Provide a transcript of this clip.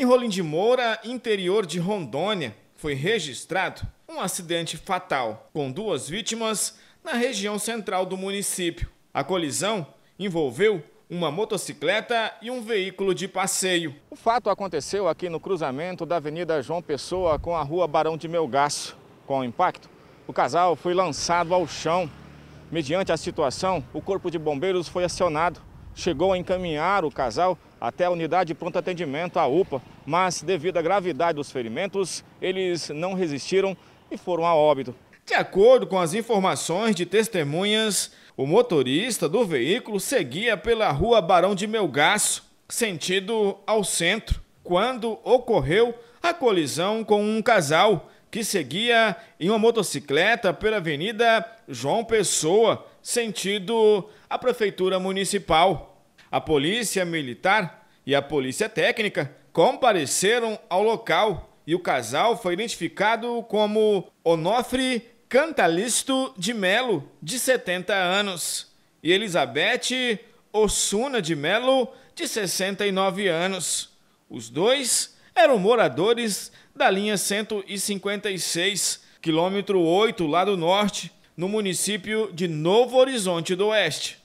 Em Rolim de Moura, interior de Rondônia, foi registrado um acidente fatal, com duas vítimas na região central do município. A colisão envolveu uma motocicleta e um veículo de passeio. O fato aconteceu aqui no cruzamento da Avenida João Pessoa com a Rua Barão de Melgaço. Com o impacto, o casal foi lançado ao chão. Mediante a situação, o Corpo de Bombeiros foi acionado chegou a encaminhar o casal até a unidade de pronto atendimento, a UPA, mas devido à gravidade dos ferimentos, eles não resistiram e foram a óbito. De acordo com as informações de testemunhas, o motorista do veículo seguia pela rua Barão de Melgaço, sentido ao centro, quando ocorreu a colisão com um casal que seguia em uma motocicleta pela Avenida João Pessoa, sentido a Prefeitura Municipal. A Polícia Militar e a Polícia Técnica compareceram ao local e o casal foi identificado como Onofre Cantalisto de Melo, de 70 anos, e Elizabeth Osuna de Melo, de 69 anos. Os dois eram moradores da linha 156, quilômetro 8, lá do norte, no município de Novo Horizonte do Oeste.